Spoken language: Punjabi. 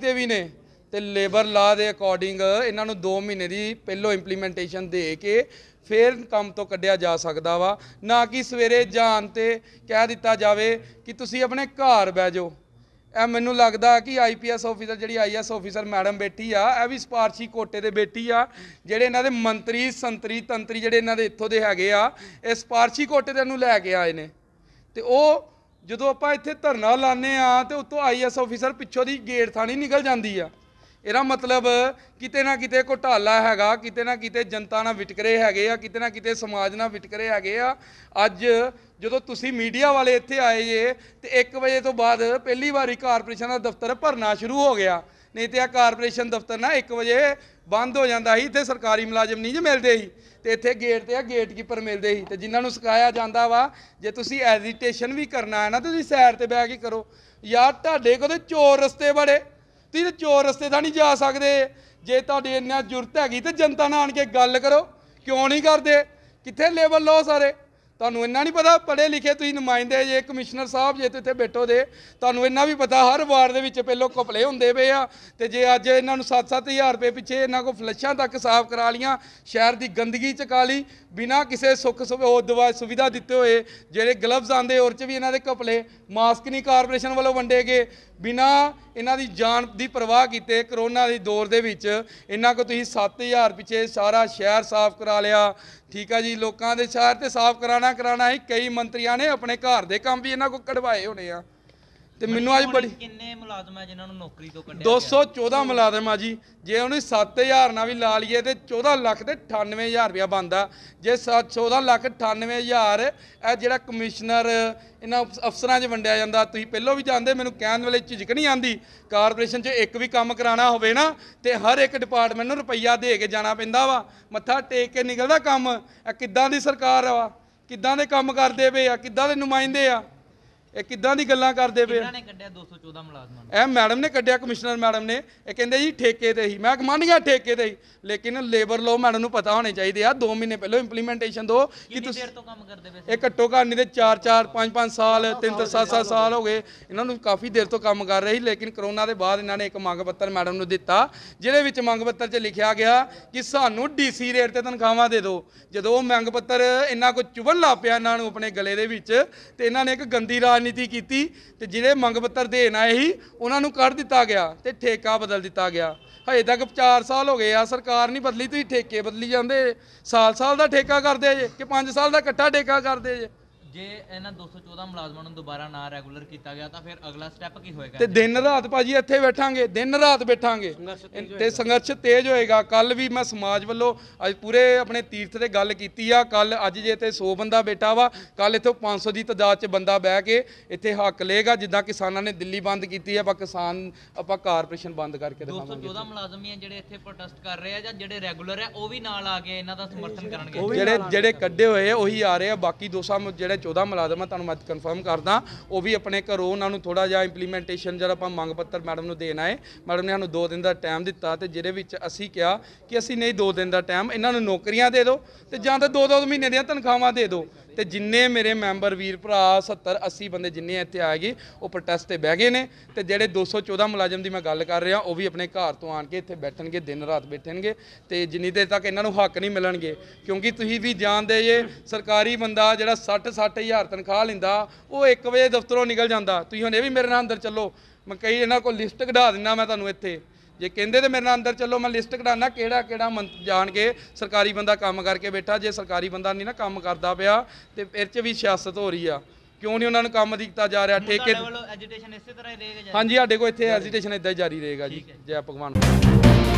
ਤੇ ਵੀ ਨੇ ਤੇ ਲੇਬਰ ਲਾ ਦੇ ਅਕੋਰਡਿੰਗ ਇਹਨਾਂ ਨੂੰ 2 ਮਹੀਨੇ ਦੀ ਪਹਿਲੋ ਇੰਪਲੀਮੈਂਟੇਸ਼ਨ ਦੇ ਕੇ ਫਿਰ ਕੰਮ ਤੋਂ ਕੱਢਿਆ ਜਾ ਸਕਦਾ ਵਾ ਨਾ ਕਿ ਸਵੇਰੇ ਜਾਣ ਤੇ ਕਹਿ ਦਿੱਤਾ ਜਾਵੇ ਕਿ ਤੁਸੀਂ ਆਪਣੇ ਘਰ ਬਹਿ ਜਾਓ ਇਹ ਮੈਨੂੰ ਲੱਗਦਾ ਕਿ ਆਈਪੀਐਸ ਆਫੀਸਰ ਜਿਹੜੀ ਆਈਐਸ ਆਫੀਸਰ ਮੈਡਮ ਬੇਟੀ ਆ ਇਹ ਵੀ ਸਪਾਰਸ਼ੀ ਕੋਟੇ ਦੇ ਬੇਟੀ ਆ ਜਿਹੜੇ ਇਹਨਾਂ ਦੇ ਮੰਤਰੀ ਸੰਤਰੀ ਤੰਤਰੀ ਜਿਹੜੇ ਇਹਨਾਂ ਦੇ ਇੱਥੋਂ ਦੇ ਹੈਗੇ ਆ ਇਹ ਸਪਾਰਸ਼ੀ ਕੋਟੇ ਦੇ ਨੂੰ ਲੈ ਕੇ ਆਏ ਨੇ ਤੇ ਉਹ ਜਦੋਂ ਆਪਾਂ ਇੱਥੇ ਧਰਨਾ ਲਾਣੇ ਆ ਤੇ ਉਤੋਂ ਆਈਐਸ ਆਫੀਸਰ ਪਿੱਛੋਂ ਦੀ ਗੇਟ ਥਾਣੀ ਨਿਕਲ ਜਾਂਦੀ ਆ ਇਹਦਾ ਮਤਲਬ ਕਿਤੇ ਨਾ ਕਿਤੇ ਘੋਟਾਲਾ ਹੈਗਾ ਕਿਤੇ ਨਾ ਕਿਤੇ ਜਨਤਾ ਨਾਲ ਵਿਟਕਰੇ ਹੈਗੇ ਆ ਕਿਤੇ ਨਾ ਕਿਤੇ ਸਮਾਜ ਨਾਲ ਵਿਟਕਰੇ ਹੈਗੇ ਆ ਅੱਜ ਜਦੋਂ ਤੁਸੀਂ ਮੀਡੀਆ ਵਾਲੇ ਇੱਥੇ ਆਏ ਜੇ ਤੇ 1 ਵਜੇ ਤੋਂ ਬਾਅਦ ਪਹਿਲੀ ਵਾਰੀ ਕਾਰਪੋਰੇਸ਼ਨ ਦਾ ਦਫ਼ਤਰ ਭਰਨਾ ਸ਼ੁਰੂ ਹੋ ਗਿਆ ਨਹੀਂ ਤੇ ਆ ਕਾਰਪੋਰੇਸ਼ਨ ਦਫ਼ਤਰ ਨਾ 1 ਵਜੇ ਬੰਦ ਹੋ ਜਾਂਦਾ ਸੀ ਇੱਥੇ ਸਰਕਾਰੀ ਮੁਲਾਜ਼ਮ ਨਹੀਂ ਜੇ ਮਿਲਦੇ ਸੀ ਤੇ ਇੱਥੇ ਗੇਟ ਤੇ ਆ ਗੇਟਕੀਪਰ ਮਿਲਦੇ ਸੀ ਤੇ ਜਿਨ੍ਹਾਂ ਨੂੰ ਸਿਖਾਇਆ ਜਾਂਦਾ ਵਾ ਜੇ ਤੁਸੀਂ ਐਜੀਟੇਸ਼ਨ ਵੀ ਕਰਨਾ ਹੈ ਨਾ ਤੁਸੀਂ ਸਾਈਡ ਤੇ ਬਹਿ ਕੇ ਕਰੋ ਯਾਰ ਤੁਹਾਡੇ ਕੋਲ ਚੋਰ ਰਸਤੇ ਬੜੇ ਤੁਸੀਂ ਚੋਰ ਰਸਤੇ ਦਾ ਨਹੀਂ ਜਾ ਸਕਦੇ ਜੇ ਤੁਹਾਡੀ ਇੰਨਾ ਜ਼ਰੂਰਤ ਹੈਗੀ ਤੇ ਜਨਤਾ ਨਾਲ ਆਣ ਕੇ ਗੱਲ ਕਰੋ ਕਿਉਂ ਨਹੀਂ ਕਰਦੇ ਕਿੱਥੇ ਲੇਵਲ ਲੋ ਸਾਰੇ ਤੁਹਾਨੂੰ ਇੰਨਾ ਨਹੀਂ ਪਤਾ ਪੜੇ ਲਿਖੇ ਤੁਸੀਂ ਨੁਮਾਇੰਦੇ ਜੇ ਕਮਿਸ਼ਨਰ ਸਾਹਿਬ ਜੇ ਇੱਥੇ ਬੈਠੋ ਦੇ ਤੁਹਾਨੂੰ ਇੰਨਾ ਵੀ ਪਤਾ ਹਰ ਵਾਰ ਦੇ ਵਿੱਚ ਪਹਿਲੋ ਕਪਲੇ ਹੁੰਦੇ ਪਏ ਆ ਤੇ ਜੇ ਅੱਜ ਇਹਨਾਂ ਨੂੰ 7-7000 ਰੁਪਏ ਪਿੱਛੇ ਇਹਨਾਂ ਕੋ ਫਲਸ਼ਾਂ ਤੱਕ ਸਾਫ਼ ਕਰਾ ਲੀਆਂ ਸ਼ਹਿਰ ਦੀ ਗੰਦਗੀ ਚਕਾ ਲਈ ਬਿਨਾ ਕਿਸੇ ਸੁੱਖ ਦਵਾ ਸੁਵਿਧਾ ਦਿੱਤੇ ਹੋਏ ਜਿਹੜੇ ਗਲਵਜ਼ ਆਂਦੇ ਔਰ ਚ ਵੀ ਇਹਨਾਂ ਦੇ ਕਪਲੇ ਮਾਸਕ ਨਹੀਂ ਕਾਰਪੋਰੇਸ਼ਨ ਵੱਲੋਂ ਵੰਡੇ ਗਏ ਬਿਨਾ ਇਹਨਾਂ ਦੀ ਜਾਨ ਦੀ ਪਰਵਾਹ ਕੀਤੇ ਕਰੋਨਾ ਦੇ ਦੌਰ ਦੇ ਵਿੱਚ ਇਹਨਾਂ ਕੋ ਤੁਸੀਂ 7000 ਪਿੱਛੇ ਸਾਰਾ ਸ਼ਹਿਰ ਸਾਫ਼ ਕਰਾ ਲਿਆ ਠੀਕ ਆ ਜੀ ਲੋਕਾਂ ਦੇ ਸ਼ਹਿਰ ਤੇ ਸਾਫ਼ ਕਰਾਣਾ ਕਰਾਣਾ ਹੀ ਕਈ ਮੰਤਰੀਆਂ ਨੇ ਆਪਣੇ ਘਰ ਦੇ ਕੰਮ ਵੀ ਇਹਨਾਂ ਕੋ ਕਢਵਾਏ ਹੋਣੇ ਆ ਤੇ ਮੈਨੂੰ ਅੱਜ ਬੜੀ ਕਿੰਨੇ ਮੁਲਾਜ਼ਮ ਆ ਜਿਨ੍ਹਾਂ ਨੂੰ ਨੌਕਰੀ ਤੋਂ ਕੱਢਿਆ 214 ਮੁਲਾਜ਼ਮ ਆ ਜੀ ਜੇ ਉਹਨੇ 7000 ਨਾਲ ਵੀ ਲਾ ਲਈਏ ਤੇ 14 ਲੱਖ ਤੇ 98000 ਰੁਪਇਆ ਬਣਦਾ ਜੇ 14 ਲੱਖ 98000 ਇਹ ਜਿਹੜਾ ਕਮਿਸ਼ਨਰ ਇਹਨਾਂ ਅਫਸਰਾਂ 'ਚ ਵੰਡਿਆ ਜਾਂਦਾ ਤੁਸੀਂ ਪਹਿਲਾਂ ਵੀ ਜਾਣਦੇ ਮੈਨੂੰ ਕਹਿਣ ਵੇਲੇ ਝਿਜਕ ਨਹੀਂ ਆਂਦੀ ਕਾਰਪੋਰੇਸ਼ਨ 'ਚ ਇੱਕ ਵੀ ਕੰਮ ਕਰਾਣਾ ਹੋਵੇ ਨਾ ਤੇ ਹਰ ਇੱਕ ਡਿਪਾਰਟਮੈਂਟ ਨੂੰ ਰੁਪਈਆ ਦੇ ਕੇ ਜਾਣਾ ਪੈਂਦਾ ਵਾ ਮੱਥਾ ਟੇਕ ਕੇ ਨਿਕਲਦਾ ਕੰਮ ਇਹ ਕਿੱਦਾਂ ਦੀ ਸਰਕਾਰ ਆ ਕਿੱਦਾਂ ਦੇ ਕੰਮ ਕਰਦੇ ਪਏ ਆ ਕਿੱਦਾਂ ਦੇ ਨੁਮਾਇੰਦੇ ਆ ਇਹ ਕਿੱਦਾਂ ਦੀ ਗੱਲਾਂ ਕਰਦੇ ਪਏ ਇਹਨਾਂ ਨੇ ਕੱਢਿਆ 214 ਮੁਲਾਜ਼ਮਾਂ ਨੂੰ ਇਹ ਮੈਡਮ ਨੇ ਕੱਢਿਆ ਕਮਿਸ਼ਨਰ ਮੈਡਮ ਨੇ ਇਹ ਕਹਿੰਦੇ ਜੀ ਠੇਕੇ ਤੇ ਹੀ ਮੈਂ ਮੰਨ ਗਿਆ ਠੇਕੇ ਤੇ ਹੀ ਲੇਕਿਨ ਲੇਬਰ ਲਾਅ ਮੈਡਮ ਨੂੰ ਪਤਾ ਹੋਣੇ ਚਾਹੀਦੇ ਆ 2 ਮਹੀਨੇ ਪਹਿਲਾਂ ਇੰਪਲੀਮੈਂਟੇਸ਼ਨ ਦੋ ਕਿ ਕਿੰਨੀ ਤੁਸੀਂ ਦੇਰ ਤੋਂ ਕੰਮ ਕਰਦੇ ਪਏ ਇਹ ਘੱਟੋ ਘੱਟ ਨਹੀਂ ਤੇ 4 4 5 5 ਸਾਲ 3 7 7 ਸਾਲ ਹੋ ਗਏ ਇਹਨਾਂ ਨੂੰ ਕਾਫੀ ਦੇਰ ਤੋਂ ਕੰਮ ਕਰ ਰਹੀ ਲੇਕਿਨ ਕਰੋਨਾ ਦੇ ਬਾਅਦ ਇਹਨਾਂ ਨੇ ਇੱਕ ਮੰਗ ਪੱਤਰ ਮੈਡਮ ਨੂੰ ਦਿੱਤਾ ਜਿਹਦੇ ਵਿੱਚ ਮੰਗ ਪੱਤਰ 'ਚ ਲਿਖਿਆ ਗਿਆ ਕਿ ਸਾਨੂੰ ਡੀਸੀ ਰੇਟ ਤੇ ਤਨਖਾਹਾਂ ਦੇ ਦਿਓ ਜਦੋਂ ਉਹ ਮੰਗ ਪੱਤਰ ਇਹਨਾਂ ਕੋ ਚੁਬਨ ਲਾ ਪਿਆ ਇਹਨਾਂ ਨੂੰ ਆਪਣੇ ਗਲੇ ਦੇ ਵਿੱਚ ਤੇ ਇਹਨਾਂ ਨੇ ਇੱਕ ਗੰਦੀ ਰਾਜ ਨੀਤੀ ਕੀਤੀ ਤੇ ਜਿਹੜੇ ਮੰਗ ਪੱਤਰ ਦੇਣ ਆਏ ਸੀ ਉਹਨਾਂ ਨੂੰ ਕੱਢ ਦਿੱਤਾ ਗਿਆ ਤੇ ਠੇਕਾ ਬਦਲ ਦਿੱਤਾ ਗਿਆ ਹਜੇ ਤੱਕ 4 ਸਾਲ ਹੋ ਗਏ ਆ ਸਰਕਾਰ ਨਹੀਂ ਬਦਲੀ ਤੁਸੀਂ ਠੇਕੇ ਬਦਲੀ ਜਾਂਦੇ ਸਾਲ ਸਾਲ ਦਾ ਠੇਕਾ ਕਰਦੇ ਜੇ ਕਿ 5 ਸਾਲ ਦਾ ਇਕੱਠਾ ਠੇਕਾ ਕਰਦੇ ਜੇ ਜੇ ਇਹਨਾਂ 214 ਮੁਲਾਜ਼ਮਾਂ ਨੂੰ ਦੁਬਾਰਾ ਨਾ ਰੈਗੂਲਰ ਕੀਤਾ ਗਿਆ ਤਾਂ ਫਿਰ ਅਗਲਾ ਸਟੈਪ ਕੀ ਹੋਏਗਾ ਤੇ ਦਿਨ ਰਾਤ ਭਾਜੀ ਇੱਥੇ ਬੈਠਾਂਗੇ ਦਿਨ ਰਾਤ ਬੈਠਾਂਗੇ ਤੇ ਸੰਘਰਸ਼ ਤੇਜ਼ ਹੋਏਗਾ ਕੱਲ ਵੀ ਮੈਂ ਸਮਾਜ ਵੱਲੋਂ ਅੱਜ ਪੂਰੇ ਆਪਣੇ ਤੀਰਥ ਤੇ ਗੱਲ ਕੀਤੀ ਆ ਕੱਲ ਅੱਜ ਜੇ ਤੇ 100 ਬੰਦਾ ਬੈਠਾ ਵਾ ਕੱਲ ਇਥੋਂ 500 ਦੀ ਤਦਾਦ 'ਚ ਬੰਦਾ ਬਹਿ ਕੇ ਇੱਥੇ ਹੱਕ ਲਏਗਾ ਜਿੱਦਾਂ ਕਿਸਾਨਾਂ ਨੇ ਦਿੱਲੀ ਬੰਦ ਕੀਤੀ ਆ ਪਰ ਕਿਸਾਨ ਆਪਾਂ ਕਾਰਪੋਰੇਸ਼ਨ ਬੰਦ ਕਰਕੇ ਦਿਖਾਵਾਂਗੇ 214 ਮੁਲਾਜ਼ਮੀਆਂ ਜਿਹੜੇ ਇੱਥੇ ਪ੍ਰੋਟੈਸਟ ਕਰ ਰਹੇ ਆ ਜਾਂ ਜਿਹੜੇ ਰੈਗੂਲਰ ਆ ਉਹ ਵੀ ਨਾਲ ਆ ਕੇ ਇਹਨਾਂ ਦਾ ਸਮਰਥਨ ਕਰਨਗੇ ਜਿਹੜੇ ਜਿਹੜੇ ਕੱਢੇ ਹੋਏ ਆ ਉਹੀ ਆ ਰਹੇ ਆ ਬਾਕੀ 200 ਜਿਹੜੇ 14 ਮੁਲਾਜ਼ਮ ਆ ਤੁਹਾਨੂੰ ਮੈਂ ਕਨਫਰਮ ਕਰਦਾ ਉਹ ਵੀ ਆਪਣੇ ਘਰੋਂ ਉਹਨਾਂ ਨੂੰ ਥੋੜਾ ਜਿਹਾ ਇੰਪਲੀਮੈਂਟੇਸ਼ਨ ਜਿਹੜਾ ਆਪਾਂ ਮੰਗ ਪੱਤਰ ਮੈਡਮ ਨੂੰ ਦੇਣਾ ਹੈ ਮੈਡਮ ਨੇ ਸਾਨੂੰ 2 ਦਿਨ ਦਾ ਟਾਈਮ ਦਿੱਤਾ ਤੇ ਜਿਹਦੇ ਵਿੱਚ ਅਸੀਂ ਕਿਹਾ ਕਿ ਅਸੀਂ ਨਹੀਂ 2 ਦਿਨ ਦਾ ਟਾਈਮ ਇਹਨਾਂ ਨੂੰ ਨੌਕਰੀਆਂ ਦੇ ਦਿਓ ਤੇ ਜਾਂ ਤਾਂ 2-2 ਮਹੀਨੇ ਦੀਆਂ ਤਨਖਾਹਾਂ ਦੇ ਦਿਓ ਤੇ ਜਿੰਨੇ ਮੇਰੇ ਮੈਂਬਰ ਵੀਰ ਭਰਾ 70 80 ਬੰਦੇ ਜਿੰਨੇ ਇੱਥੇ ਆ ਗਏ ਉਹ ਪ੍ਰੋਟੈਸਟ ਤੇ ਬਹਿ ਗਏ ਨੇ ਤੇ ਜਿਹੜੇ 214 ਮੁਲਾਜ਼ਮ ਦੀ ਮੈਂ ਗੱਲ ਕਰ ਰਿਹਾ ਉਹ ਵੀ ਆਪਣੇ ਘਰ ਤੋਂ ਆਣ ਕੇ ਇੱਥੇ ਬੈਠਣਗੇ ਦਿਨ ਰਾਤ ਬੈਠਣਗੇ ਤੇ ਜਿੰਨੀ ਦੇਰ ਤੱਕ ਇਹਨਾਂ ਨੂੰ ਹੱਕ ਨਹੀਂ ਮਿਲਣਗੇ ਕਿਉਂਕਿ ਤੁਸੀਂ ਵੀ ਜਾਣਦੇ ਜੇ ਸਰਕਾਰੀ ਬੰਦਾ ਜਿਹੜਾ 7-8000 ਤਨਖਾਹ ਲਿੰਦਾ ਉਹ 1 ਵਜੇ ਦਫ਼ਤਰੋਂ ਨਿਕਲ ਜਾਂਦਾ ਤੁਸੀਂ ਹੁਣ ਇਹ ਵੀ ਮੇਰੇ ਨਾਲ ਅੰਦਰ ਚੱਲੋ ਮੈਂ ਕਈ ਇਹਨਾਂ ਕੋਲ ਲਿਸਟ ਕਢਾ ਦਿੰਦਾ ਮੈਂ ਤੁਹਾਨੂੰ ਇੱਥੇ ਜੇ ਕਹਿੰਦੇ ਤੇ ਮੇਰੇ ਨਾਲ ਅੰਦਰ ਚੱਲੋ ਮੈਂ ਲਿਸਟ ਕਢਾਣਾ ਕਿਹੜਾ ਕਿਹੜਾ ਜਾਣ ਕੇ ਸਰਕਾਰੀ ਬੰਦਾ ਕੰਮ ਕਰਕੇ ਬੈਠਾ ਜੇ ਸਰਕਾਰੀ ਬੰਦਾ ਨਹੀਂ ਨਾ ਕੰਮ ਕਰਦਾ ਪਿਆ ਤੇ ਫਿਰ ਚ ਵੀ ਸਿਆਸਤ ਹੋ ਰਹੀ ਆ ਕਿਉਂ ਨਹੀਂ ਉਹਨਾਂ ਨੂੰ ਕੰਮ ਦਿੱਤਾ ਜਾ ਰਿਹਾ ਠੇਕੇ ਹਾਂਜੀ ਸਾਡੇ ਕੋਲ ਇੱਥੇ ਐਜੀਟੇਸ਼ਨ ਇਦਾਂ ਹੀ ਜਾਰੀ ਰਹੇਗਾ ਜੀ ਜੈ ਭਗਵਾਨ